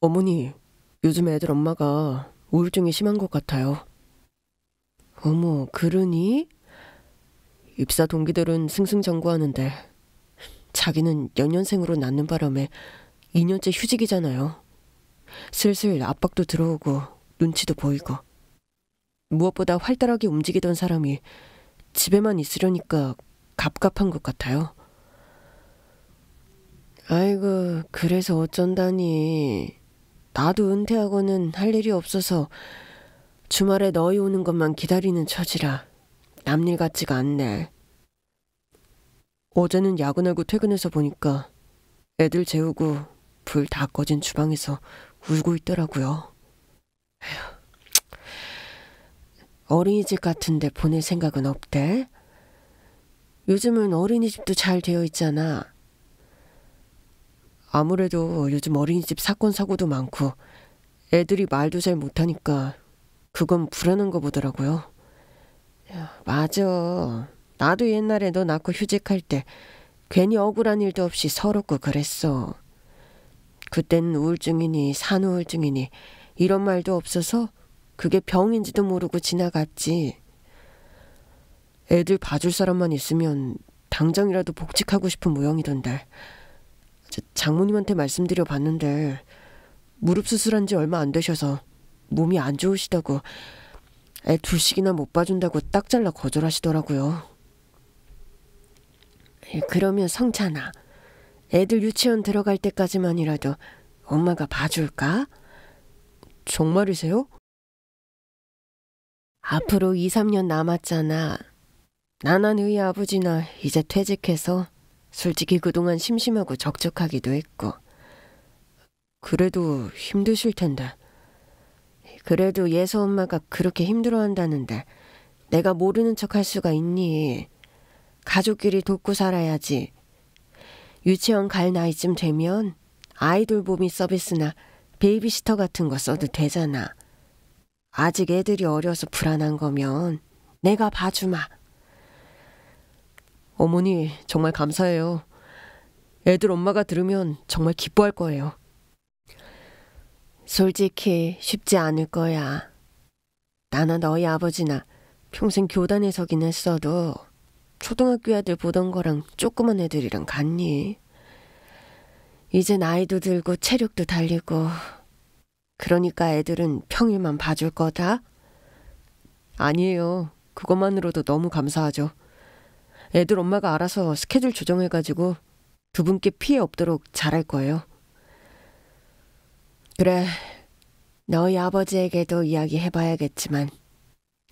어머니, 요즘 애들 엄마가 우울증이 심한 것 같아요. 어머, 그러니? 입사 동기들은 승승장구하는데 자기는 연년생으로 낳는 바람에 2년째 휴직이잖아요. 슬슬 압박도 들어오고 눈치도 보이고 무엇보다 활달하게 움직이던 사람이 집에만 있으려니까 갑갑한 것 같아요. 아이고, 그래서 어쩐다니. 나도 은퇴하고는 할 일이 없어서 주말에 너희 오는 것만 기다리는 처지라 남일 같지가 않네. 어제는 야근하고 퇴근해서 보니까 애들 재우고 불 다 꺼진 주방에서 울고 있더라고요. 에휴, 어린이집 같은데 보낼 생각은 없대? 요즘은 어린이집도 잘 되어 있잖아. 아무래도 요즘 어린이집 사건 사고도 많고 애들이 말도 잘 못하니까 그건 불안한 거 보더라고요. 맞아. 나도 옛날에 너 낳고 휴직할 때 괜히 억울한 일도 없이 서럽고 그랬어. 그땐 우울증이니 산후우울증이니 이런 말도 없어서 그게 병인지도 모르고 지나갔지. 애들 봐줄 사람만 있으면 당장이라도 복직하고 싶은 모양이던데. 장모님한테 말씀드려 봤는데 무릎 수술한 지 얼마 안 되셔서 몸이 안 좋으시다고 애 둘씩이나 못 봐준다고 딱 잘라 거절하시더라고요. 예, 그러면 성찬아, 애들 유치원 들어갈 때까지만이라도 엄마가 봐줄까? 정말이세요? 앞으로 2, 3년 남았잖아. 나난 의의 아버지나 이제 퇴직해서 솔직히 그동안 심심하고 적적하기도 했고. 그래도 힘드실 텐데. 그래도 예서 엄마가 그렇게 힘들어한다는데 내가 모르는 척할 수가 있니? 가족끼리 돕고 살아야지. 유치원 갈 나이쯤 되면 아이돌 보미 서비스나 베이비시터 같은 거 써도 되잖아. 아직 애들이 어려서 불안한 거면 내가 봐주마. 어머니, 정말 감사해요. 애들 엄마가 들으면 정말 기뻐할 거예요. 솔직히 쉽지 않을 거야. 나나 너희 아버지나 평생 교단에 서긴 했어도 초등학교 애들 보던 거랑 조그만 애들이랑 같니? 이제 나이도 들고 체력도 달리고 그러니까 애들은 평일만 봐줄 거다? 아니에요. 그것만으로도 너무 감사하죠. 애들 엄마가 알아서 스케줄 조정해가지고 두 분께 피해 없도록 잘할 거예요. 그래, 너희 아버지에게도 이야기해봐야겠지만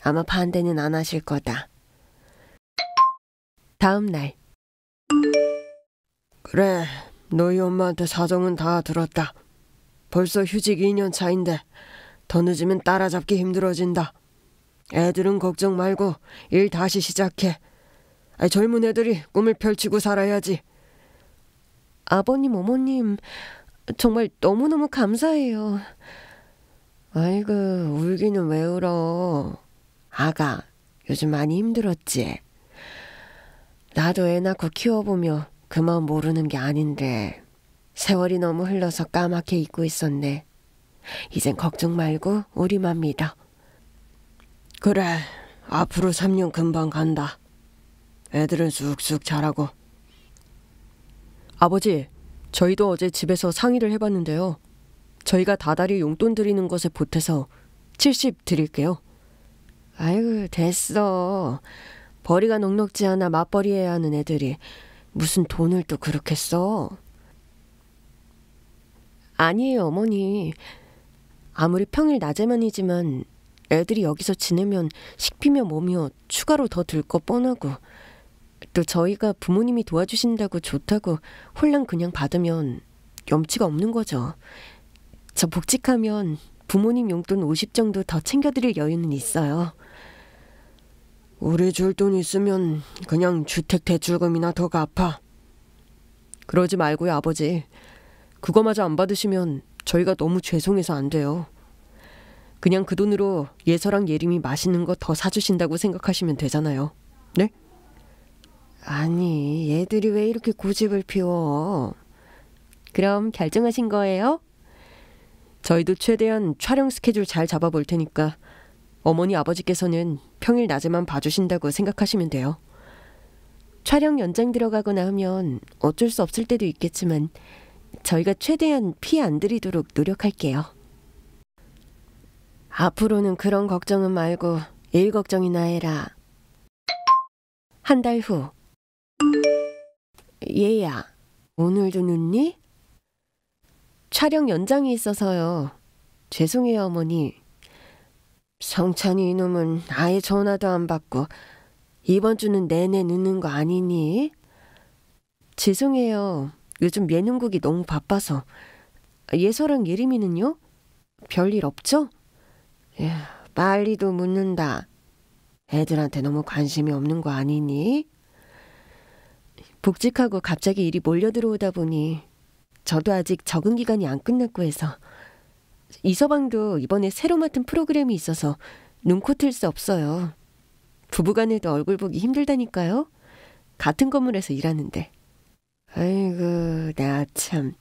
아마 반대는 안 하실 거다. 다음 날. 그래, 너희 엄마한테 사정은 다 들었다. 벌써 휴직 2년 차인데 더 늦으면 따라잡기 힘들어진다. 애들은 걱정 말고 일 다시 시작해. 젊은 애들이 꿈을 펼치고 살아야지. 아버님, 어머님, 정말 너무너무 감사해요. 아이고, 울기는 왜 울어. 아가, 요즘 많이 힘들었지? 나도 애 낳고 키워보며 그만 모르는 게 아닌데. 세월이 너무 흘러서 까맣게 잊고 있었네. 이젠 걱정 말고 우리맘 믿어. 그래, 앞으로 3년 금방 간다. 애들은 쑥쑥 자라고. 아버지, 저희도 어제 집에서 상의를 해봤는데요. 저희가 다달이 용돈 드리는 것에 보태서 70 드릴게요. 아이고, 됐어. 벌이가 넉넉지 않아 맞벌이 해야 하는 애들이 무슨 돈을 또 그렇게 써? 아니에요, 어머니. 아무리 평일 낮에만이지만 애들이 여기서 지내면 식비며 몸이요 추가로 더 들 것 뻔하고 또 저희가 부모님이 도와주신다고 좋다고 홀랑 그냥 받으면 염치가 없는 거죠. 저 복직하면 부모님 용돈 50 정도 더 챙겨드릴 여유는 있어요. 우리 줄 돈 있으면 그냥 주택 대출금이나 더 갚아. 그러지 말고요, 아버지. 그거마저 안 받으시면 저희가 너무 죄송해서 안 돼요. 그냥 그 돈으로 예서랑 예림이 맛있는 거 더 사주신다고 생각하시면 되잖아요. 네? 아니, 애들이왜 이렇게 고집을 피워? 그럼 결정하신 거예요? 저희도 최대한 촬영 스케줄 잘 잡아볼 테니까 어머니 아버지께서는 평일 낮에만 봐주신다고 생각하시면 돼요. 촬영 연장 들어가거나 하면 어쩔 수 없을 때도 있겠지만 저희가 최대한 피해 안 드리도록 노력할게요. 앞으로는 그런 걱정은 말고 일 걱정이나 해라. 한달후 얘야, 오늘도 늦니? 촬영 연장이 있어서요. 죄송해요, 어머니. 성찬이 이놈은 아예 전화도 안 받고 이번 주는 내내 늦는 거 아니니? 죄송해요. 요즘 예능국이 너무 바빠서. 예서랑 예림이는요? 별일 없죠? 에 예, 빨리도 묻는다. 애들한테 너무 관심이 없는 거 아니니? 복직하고 갑자기 일이 몰려 들어오다 보니 저도 아직 적응 기간이 안 끝났고 해서 이서방도 이번에 새로 맡은 프로그램이 있어서 눈코 틀 수 없어요. 부부간에도 얼굴 보기 힘들다니까요. 같은 건물에서 일하는데. 아이고 나 참.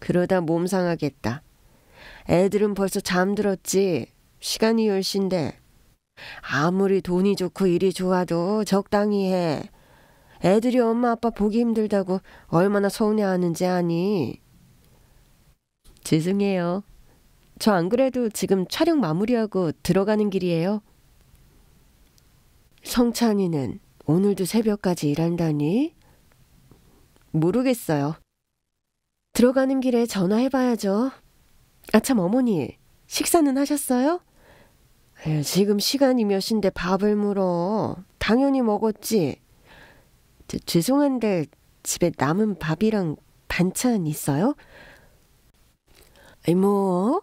그러다 몸 상하겠다. 애들은 벌써 잠들었지. 시간이 1 0시데 아무리 돈이 좋고 일이 좋아도 적당히 해. 애들이 엄마 아빠 보기 힘들다고 얼마나 서운해하는지 아니. 죄송해요. 저 안 그래도 지금 촬영 마무리하고 들어가는 길이에요. 성찬이는 오늘도 새벽까지 일한다니? 모르겠어요. 들어가는 길에 전화해봐야죠. 아참 어머니, 식사는 하셨어요? 에휴, 지금 시간이 몇인데 밥을 물어. 당연히 먹었지. 저, 죄송한데 집에 남은 밥이랑 반찬 있어요? 이모, 뭐,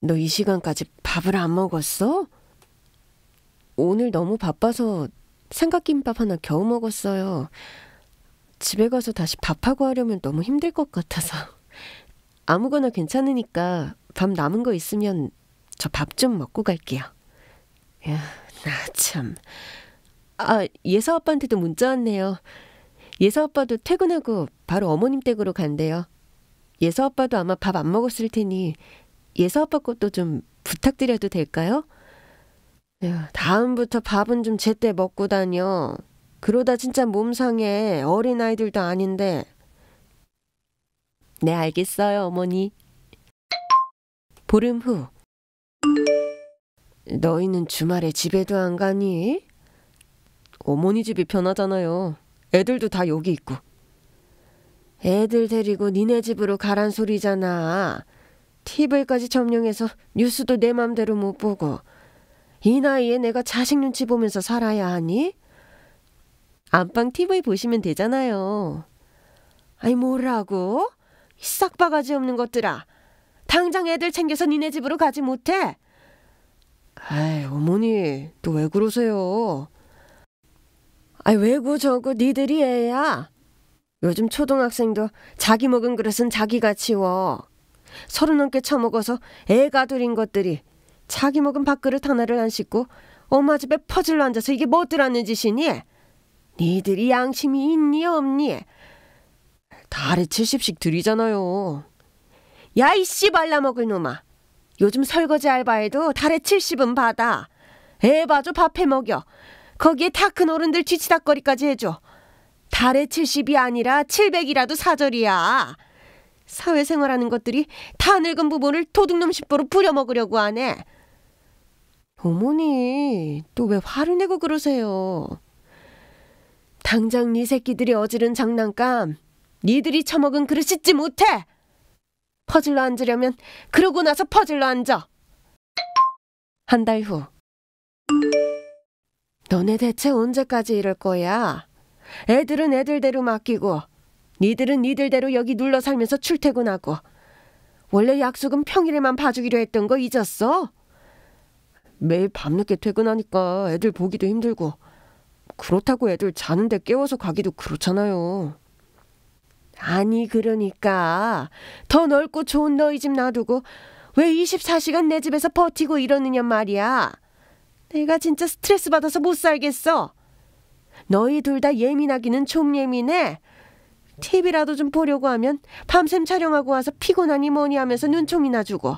너이 시간까지 밥을 안 먹었어? 오늘 너무 바빠서 삼각김밥 하나 겨우 먹었어요. 집에 가서 다시 밥하고 하려면 너무 힘들 것 같아서. 아무거나 괜찮으니까 밥 남은 거 있으면 저 밥 좀 먹고 갈게요. 야, 나 참. 아, 예서 아빠한테도 문자 왔네요. 예서 아빠도 퇴근하고 바로 어머님 댁으로 간대요. 예서 아빠도 아마 밥 안 먹었을 테니 예서 아빠 것도 좀 부탁드려도 될까요? 다음부터 밥은 좀 제때 먹고 다녀. 그러다 진짜 몸 상해. 어린 아이들도 아닌데. 네, 알겠어요, 어머니. 보름 후. 너희는 주말에 집에도 안 가니? 어머니 집이 편하잖아요. 애들도 다 여기 있고. 애들 데리고 니네 집으로 가란 소리잖아. TV까지 점령해서 뉴스도 내 맘대로 못 보고. 이 나이에 내가 자식 눈치 보면서 살아야 하니? 안방 TV 보시면 되잖아요. 아이 뭐라고? 싹바가지 없는 것들아. 당장 애들 챙겨서 니네 집으로 가지 못해? 아이 어머니 또 왜 그러세요? 아이 왜구 저고 니들이 애야. 요즘 초등학생도 자기 먹은 그릇은 자기가 치워. 서른 넘게 처먹어서 애가 들인 것들이 자기 먹은 밥그릇 하나를 안 씻고 엄마 집에 퍼즐로 앉아서 이게 뭐들 하는 짓이니? 니들이 양심이 있니 없니? 달에 70씩 들이잖아요. 야 이씨 발라먹을 놈아. 요즘 설거지 알바에도 달에 70은 받아. 애 봐줘 밥해 먹여. 거기에 다 큰 어른들 그 뒤치다거리까지 해줘. 달에 70이 아니라 700이라도 사절이야. 사회생활하는 것들이 다 늙은 부모를 도둑놈 식보로 부려먹으려고 하네. 어머니, 또 왜 화를 내고 그러세요? 당장 네 새끼들이 어지른 장난감, 니들이 처먹은 그릇 씻지 못해! 퍼질러 앉으려면 그러고 나서 퍼질러 앉아! 한 달 후. 너네 대체 언제까지 이럴 거야? 애들은 애들대로 맡기고 니들은 니들대로 여기 눌러 살면서 출퇴근하고 원래 약속은 평일에만 봐주기로 했던 거 잊었어? 매일 밤늦게 퇴근하니까 애들 보기도 힘들고 그렇다고 애들 자는데 깨워서 가기도 그렇잖아요. 아니 그러니까 더 넓고 좋은 너희 집 놔두고 왜 24시간 내 집에서 버티고 이러느냐 말이야. 내가 진짜 스트레스 받아서 못 살겠어. 너희 둘 다 예민하기는 좀 예민해. TV라도 좀 보려고 하면 밤샘 촬영하고 와서 피곤하니 뭐니 하면서 눈총이나 주고.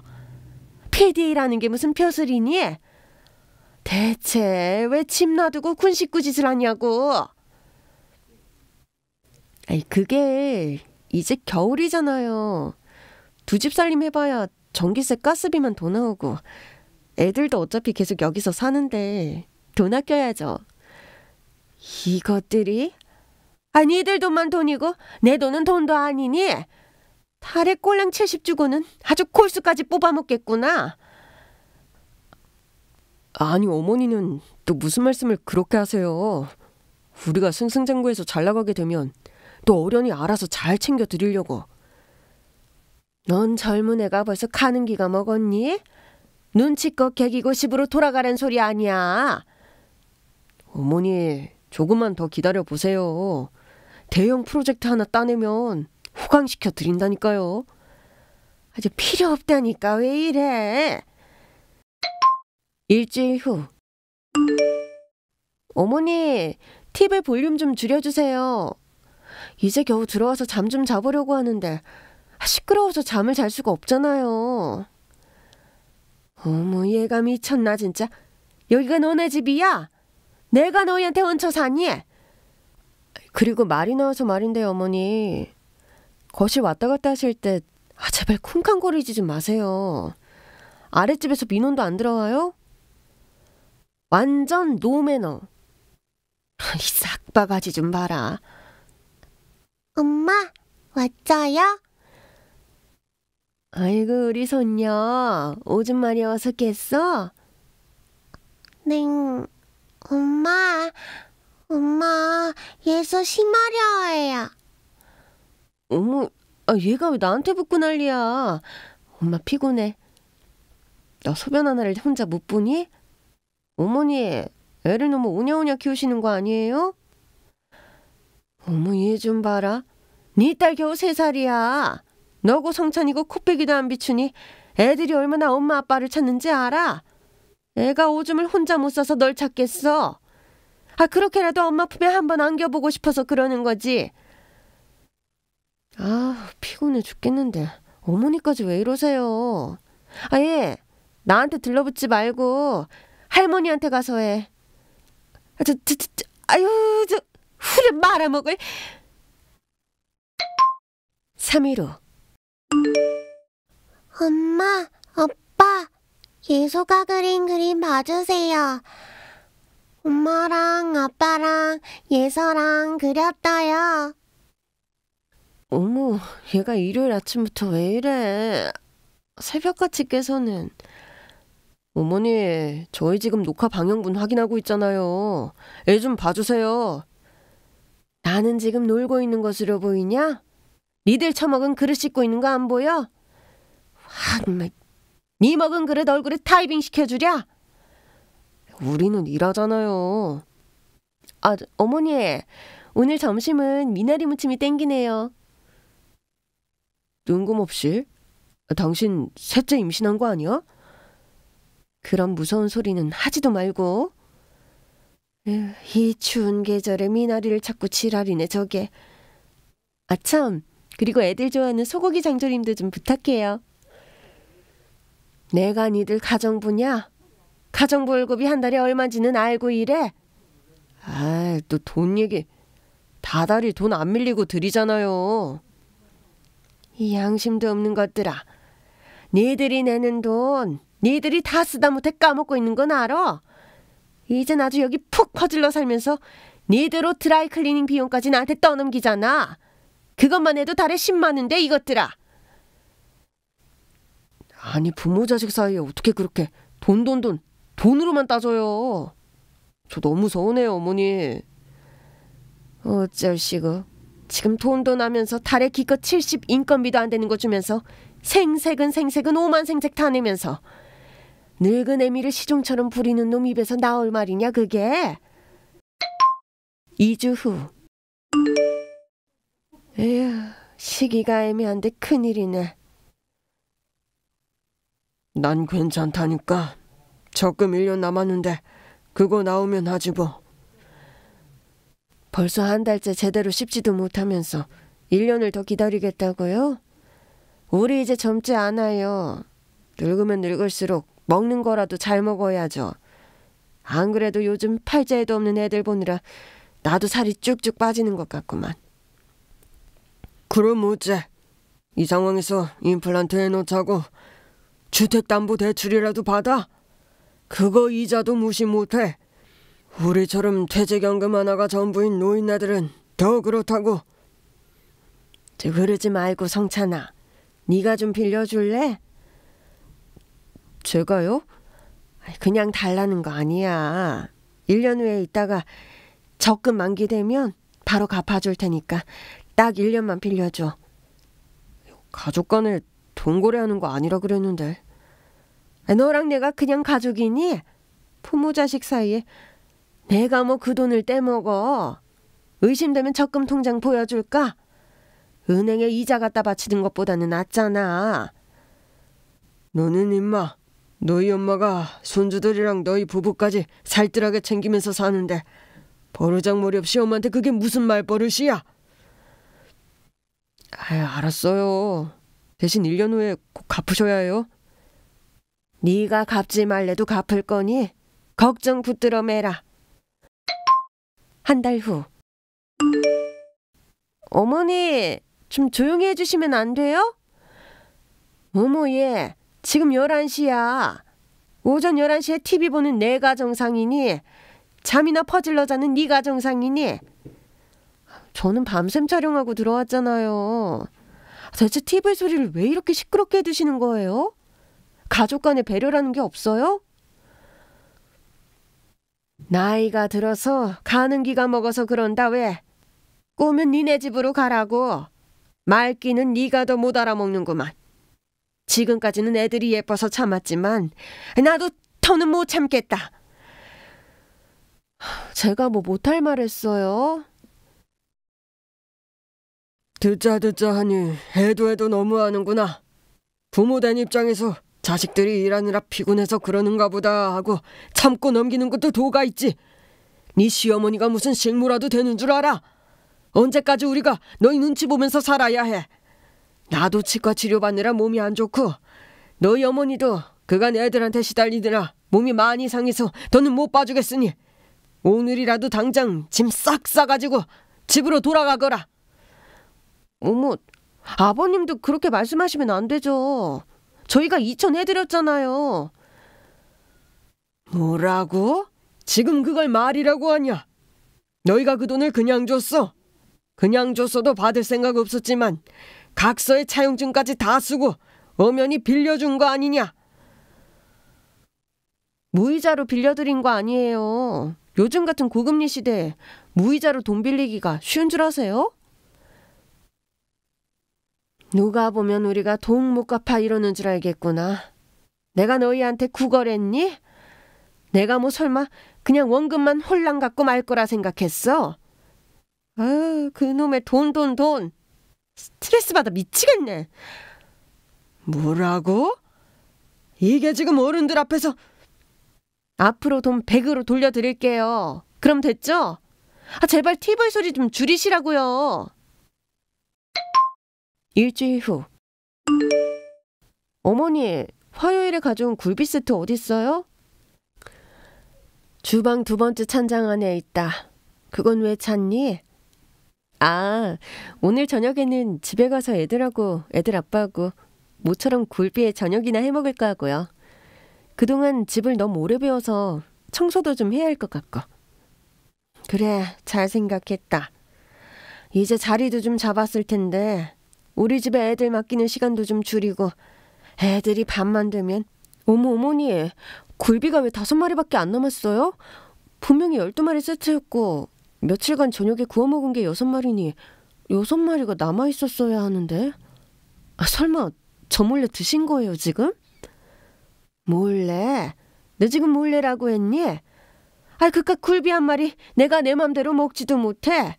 PD라는 게 무슨 벼슬이니? 대체 왜 침 놔두고 군식구 짓을 하냐고. 아이 그게 이제 겨울이잖아요. 두 집 살림 해봐야 전기세 가스비만 더 나오고 애들도 어차피 계속 여기서 사는데 돈 아껴야죠. 이것들이? 아니, 애들 돈만 돈이고 내 돈은 돈도 아니니? 달에 꼴랑 70 주고는 아주 콜수까지 뽑아먹겠구나. 아니, 어머니는 또 무슨 말씀을 그렇게 하세요? 우리가 승승장구해서 잘 나가게 되면 또 어련히 알아서 잘 챙겨 드리려고. 넌 젊은 애가 벌써 가는 기가 먹었니? 눈치껏 개기고 집으로 돌아가란 소리 아니야. 어머니, 조금만 더 기다려 보세요. 대형 프로젝트 하나 따내면 호강시켜 드린다니까요. 아주 필요 없다니까 왜 이래. 일주일 후 어머니, 팁의 볼륨 좀 줄여주세요. 이제 겨우 들어와서 잠 좀 자보려고 하는데 아, 시끄러워서 잠을 잘 수가 없잖아요. 어머 얘가 미쳤나 진짜. 여기가 너네 집이야? 내가 너희한테 얹혀 사니? 그리고 말이 나와서 말인데 어머니 거실 왔다 갔다 하실 때 아, 제발 쿵쾅거리지 좀 마세요. 아랫집에서 민원도 안 들어와요? 완전 노매너. 이 싹바가지 좀 봐라. 엄마, 왔어요? 아이고 우리 손녀 오줌 마려 와서 깼어? 네 엄마 엄마 얘서 심하려해요 어머 아, 얘가 왜 나한테 붙고 난리야 엄마 피곤해 나 소변 하나를 혼자 못 보니? 어머니 애를 너무 오냐오냐 키우시는 거 아니에요? 어머 얘 좀 봐라 네 딸 겨우 세살이야 너고 성찬이고 코빼기도 안 비추니 애들이 얼마나 엄마 아빠를 찾는지 알아? 애가 오줌을 혼자 못 싸서 널 찾겠어. 아 그렇게라도 엄마 품에 한번 안겨보고 싶어서 그러는 거지. 아 피곤해 죽겠는데 어머니까지 왜 이러세요? 아예 나한테 들러붙지 말고 할머니한테 가서 해. 아, 저, 저, 저, 저 아유 저 후려 말아먹을. 3위로 엄마, 아빠, 예소가 그린 그림 봐주세요. 엄마랑 아빠랑 예서랑 그렸어요. 어머, 얘가 일요일 아침부터 왜 이래? 새벽같이 깨서는. 어머니, 저희 지금 녹화 방영분 확인하고 있잖아요. 애 좀 봐주세요. 나는 지금 놀고 있는 것으로 보이냐? 니들 처먹은 그릇 씻고 있는 거 안 보여? 아, 정니 먹은 그릇 얼굴에 타이빙 시켜주랴? 우리는 일하잖아요. 아, 어머니, 오늘 점심은 미나리 무침이 땡기네요. 뜬금없이? 아, 당신 셋째 임신한 거 아니야? 그런 무서운 소리는 하지도 말고. 이 추운 계절에 미나리를 찾고 지랄이네 저게. 아참, 그리고 애들 좋아하는 소고기 장조림도 좀 부탁해요. 내가 니들 가정부냐? 가정부 월급이 한 달에 얼마인지는 알고 일해? 아이, 또 돈 얘기. 다달이 돈 안 밀리고 드리잖아요. 이 양심도 없는 것들아. 니들이 내는 돈, 니들이 다 쓰다 못해 까먹고 있는 건 알아? 이젠 아주 여기 푹 퍼질러 살면서 니들 옷 드라이 클리닝 비용까지 나한테 떠넘기잖아. 그것만 해도 달에 10만 원인데 이것들아. 아니 부모 자식 사이에 어떻게 그렇게 돈 돈 돈 돈으로만 따져요. 저 너무 서운해요 어머니. 어쩔시고 지금 돈 돈 하면서 달에 기껏 70 인건비도 안 되는 거 주면서 생색은 생색은 오만 생색 다내면서 늙은 애미를 시종처럼 부리는 놈 입에서 나올 말이냐 그게? 2주 후 에휴, 시기가 애매한데 큰일이네. 난 괜찮다니까. 적금 1년 남았는데 그거 나오면 하지 뭐. 벌써 한 달째 제대로 씹지도 못하면서 1년을 더 기다리겠다고요? 우리 이제 젊지 않아요. 늙으면 늙을수록 먹는 거라도 잘 먹어야죠. 안 그래도 요즘 팔자에도 없는 애들 보느라 나도 살이 쭉쭉 빠지는 것 같구만. 그럼 어째? 이 상황에서 임플란트 해놓자고 주택담보대출이라도 받아? 그거 이자도 무시 못해. 우리처럼 퇴직연금 하나가 전부인 노인네들은 더 그렇다고. 저 그러지 말고 성찬아. 네가 좀 빌려줄래? 제가요? 그냥 달라는 거 아니야. 1년 후에 있다가 적금 만기되면 바로 갚아줄 테니까 딱 1년만 빌려줘. 가족 간에 돈 거래하는 거 아니라 그랬는데. 아, 너랑 내가 그냥 가족이니? 부모 자식 사이에 내가 뭐 그 돈을 떼먹어. 의심되면 적금 통장 보여줄까? 은행에 이자 갖다 바치는 것보다는 낫잖아. 너는 임마, 너희 엄마가 손주들이랑 너희 부부까지 살뜰하게 챙기면서 사는데 버르장머리 없이 엄마한테 그게 무슨 말버릇이야? 아유, 알았어요. 대신 1년 후에 꼭 갚으셔야 해요. 네가 갚지 말래도 갚을 거니 걱정 붙들어 매라. 한 달 후. 어머니, 좀 조용히 해주시면 안 돼요? 어머, 얘, 지금 11시야. 오전 11시에 TV 보는 내가 정상이니 잠이나 퍼질러 자는 네가 정상이니 저는 밤샘 촬영하고 들어왔잖아요. 대체 TV 소리를 왜 이렇게 시끄럽게 해두시는 거예요? 가족 간에 배려라는 게 없어요? 나이가 들어서 가는 기가 먹어서 그런다 왜? 꼬면 니네 집으로 가라고. 말귀는 니가 더 못 알아먹는구만. 지금까지는 애들이 예뻐서 참았지만 나도 더는 못 참겠다. 제가 뭐 못할 말 했어요? 듣자 듣자 하니 해도 해도 너무하는구나. 부모 된 입장에서 자식들이 일하느라 피곤해서 그러는가 보다 하고 참고 넘기는 것도 도가 있지. 네 시어머니가 무슨 식무라도 되는 줄 알아? 언제까지 우리가 너희 눈치 보면서 살아야 해? 나도 치과 치료받느라 몸이 안 좋고 너희 어머니도 그간 애들한테 시달리느라 몸이 많이 상해서 더는 못 봐주겠으니 오늘이라도 당장 짐 싹 싸가지고 집으로 돌아가거라. 어머, 아버님도 그렇게 말씀하시면 안 되죠. 저희가 2천 해드렸잖아요. 뭐라고? 지금 그걸 말이라고 하냐? 너희가 그 돈을 그냥 줬어? 그냥 줬어도 받을 생각 없었지만 각서에 차용증까지 다 쓰고 엄연히 빌려준 거 아니냐? 무이자로 빌려드린 거 아니에요. 요즘 같은 고금리 시대에 무이자로 돈 빌리기가 쉬운 줄 아세요? 누가 보면 우리가 동목가파 이러는 줄 알겠구나. 내가 너희한테 구걸했니? 내가 뭐 설마 그냥 원금만 홀랑 갖고 말 거라 생각했어? 아, 그놈의 돈, 돈, 돈. 스트레스 받아 미치겠네. 뭐라고? 이게 지금 어른들 앞에서 앞으로 돈 100으로 돌려드릴게요. 그럼 됐죠? 아, 제발 TV 소리 좀 줄이시라고요. 일주일 후 어머니 화요일에 가져온 굴비 세트 어딨어요? 주방 두 번째 찬장 안에 있다. 그건 왜 찾니? 아, 오늘 저녁에는 집에 가서 애들하고 애들 아빠하고 모처럼 굴비에 저녁이나 해 먹을까 하고요. 그동안 집을 너무 오래 배워서 청소도 좀 해야 할 것 같고. 그래, 잘 생각했다. 이제 자리도 좀 잡았을 텐데 우리 집에 애들 맡기는 시간도 좀 줄이고 애들이 밤만 되면 어머 어머니 굴비가 왜 다섯 마리밖에 안 남았어요? 분명히 열두 마리 세트였고 며칠간 저녁에 구워 먹은 게 여섯 마리니 여섯 마리가 남아 있었어야 하는데 아, 설마 저 몰래 드신 거예요 지금? 몰래? 너 지금 몰래라고 했니? 아 그깟 굴비 한 마리 내가 내 맘대로 먹지도 못해.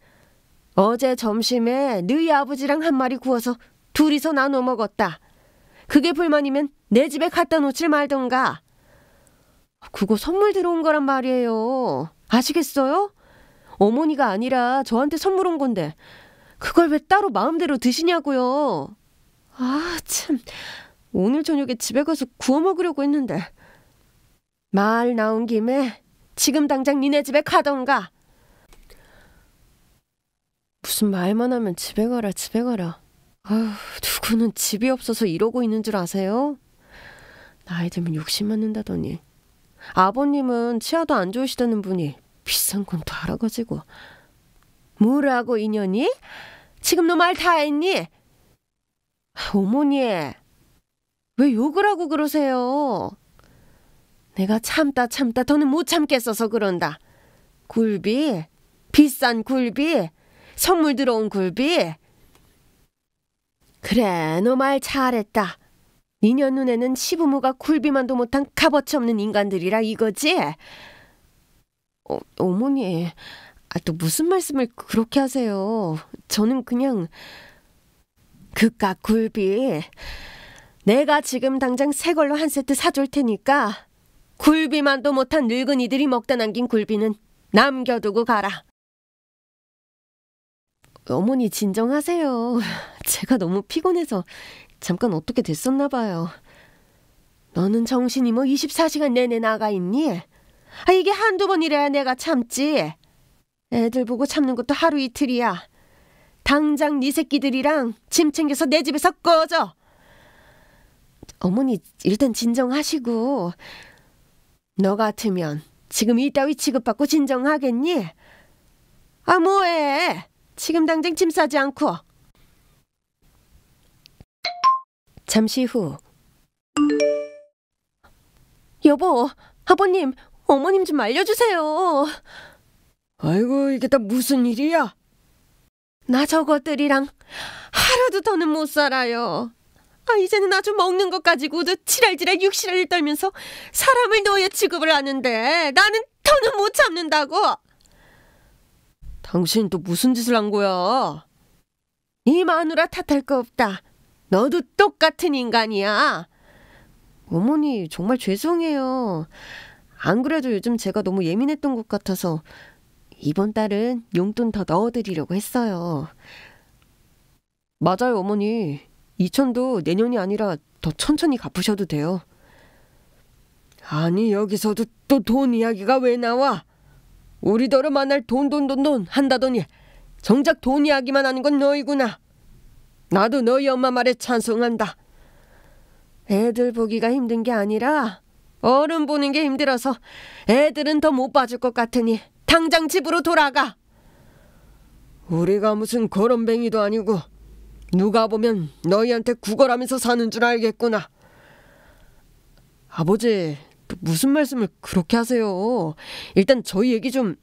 어제 점심에 너희 아버지랑 한 마리 구워서 둘이서 나눠 먹었다. 그게 불만이면 내 집에 갖다 놓질 말던가. 그거 선물 들어온 거란 말이에요. 아시겠어요? 어머니가 아니라 저한테 선물 온 건데 그걸 왜 따로 마음대로 드시냐고요. 아, 참. 오늘 저녁에 집에 가서 구워 먹으려고 했는데. 말 나온 김에 지금 당장 니네 집에 가던가. 무슨 말만 하면 집에 가라, 집에 가라. 아휴, 누구는 집이 없어서 이러고 있는 줄 아세요? 나이 들면 욕심 맞는다더니. 아버님은 치아도 안 좋으시다는 분이 비싼 건 다 알아가지고. 뭐라고 인연이 지금 너 말 다 했니? 어머니, 왜 욕을 하고 그러세요? 내가 참다 참다 더는 못 참겠어서 그런다. 굴비, 비싼 굴비, 선물 들어온 굴비. 그래, 너 말 잘했다. 니년 눈에는 시부모가 굴비만도 못한 값어치 없는 인간들이라 이거지? 어, 어머니, 아, 또 무슨 말씀을 그렇게 하세요? 저는 그냥 그깟 굴비. 내가 지금 당장 새 걸로 한 세트 사줄 테니까 굴비만도 못한 늙은이들이 먹다 남긴 굴비는 남겨두고 가라. 어머니 진정하세요. 제가 너무 피곤해서 잠깐 어떻게 됐었나 봐요. 너는 정신이 뭐 24시간 내내 나가 있니? 아, 이게 한두 번이래야 내가 참지. 애들 보고 참는 것도 하루 이틀이야. 당장 네 새끼들이랑 짐 챙겨서 내 집에서 꺼져. 어머니 일단 진정하시고 너 같으면 지금 이따위 취급받고 진정하겠니? 아 뭐해? 지금 당장 짐 싸지 않고. 잠시 후. 여보, 아버님, 어머님 좀 알려주세요. 아이고, 이게 다 무슨 일이야? 나 저것들이랑 하루도 더는 못 살아요. 아, 이제는 아주 먹는 것 가지고도 지랄지랄 육시을 떨면서 사람을 너예 취급을 하는데 나는 더는 못 참는다고. 당신 또 무슨 짓을 한 거야? 이 마누라 탓할 거 없다. 너도 똑같은 인간이야. 어머니, 정말 죄송해요. 안 그래도 요즘 제가 너무 예민했던 것 같아서 이번 달은 용돈 더 넣어드리려고 했어요. 맞아요, 어머니. 이천도 내년이 아니라 더 천천히 갚으셔도 돼요. 아니, 여기서도 또 돈 이야기가 왜 나와? 우리더러 만날 돈 돈 돈 돈 한다더니 정작 돈 이야기만 하는 건 너희구나. 나도 너희 엄마 말에 찬성한다. 애들 보기가 힘든 게 아니라 어른 보는 게 힘들어서 애들은 더 못 봐줄 것 같으니 당장 집으로 돌아가. 우리가 무슨 거럼뱅이도 아니고 누가 보면 너희한테 구걸하면서 사는 줄 알겠구나. 아버지, 무슨 말씀을 그렇게 하세요. 일단 저희 얘기 좀.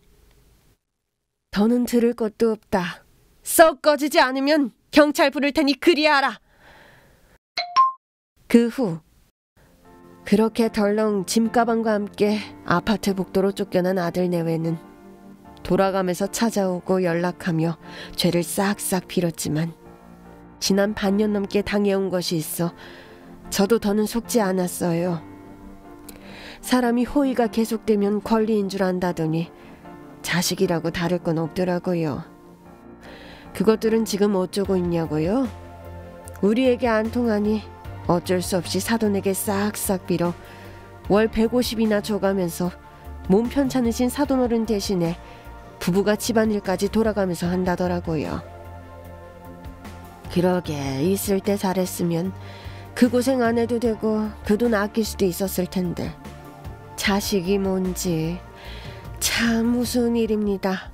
더는 들을 것도 없다. 썩 꺼지지 않으면 경찰 부를 테니 그리하라. 그후 그렇게 덜렁 짐가방과 함께 아파트 복도로 쫓겨난 아들 내외는 돌아가면서 찾아오고 연락하며 죄를 싹싹 빌었지만 지난 반년 넘게 당해온 것이 있어 저도 더는 속지 않았어요. 사람이 호의가 계속되면 권리인 줄 안다더니 자식이라고 다를 건 없더라고요. 그것들은 지금 어쩌고 있냐고요? 우리에게 안 통하니 어쩔 수 없이 사돈에게 싹싹 빌어 월 150이나 줘가면서 몸 편찮으신 사돈어른 대신에 부부가 집안일까지 돌아가면서 한다더라고요. 그러게 있을 때 잘했으면 그 고생 안 해도 되고 그 돈 아낄 수도 있었을 텐데 자식이 뭔지 참 무슨 일입니다.